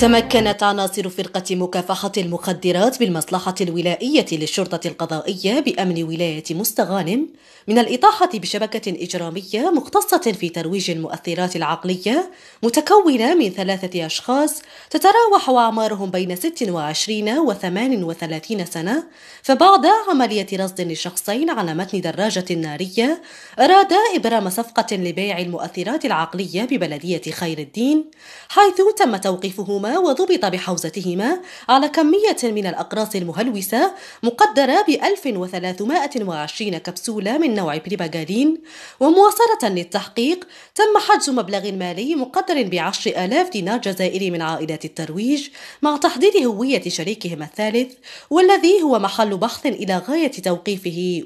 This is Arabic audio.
تمكنت عناصر فرقة مكافحة المخدرات بالمصلحة الولائية للشرطة القضائية بأمن ولاية مستغانم من الإطاحة بشبكة إجرامية مختصة في ترويج المؤثرات العقلية متكونة من ثلاثة أشخاص تتراوح أعمارهم بين 26 و 38 سنة فبعد عملية رصد لشخصين على متن دراجة نارية أرادا إبرام صفقة لبيع المؤثرات العقلية ببلدية خير الدين حيث تم توقيفهما بينهما وضبط بحوزتهما على كمية من الأقراص المهلوسة مقدرة ب 1320 كبسولة من نوع بريباغالين ومواصلة للتحقيق تم حجز مبلغ مالي مقدر ب 10000 دينار جزائري من عائلات الترويج مع تحضير هوية شريكهم الثالث والذي هو محل بحث إلى غاية توقيفه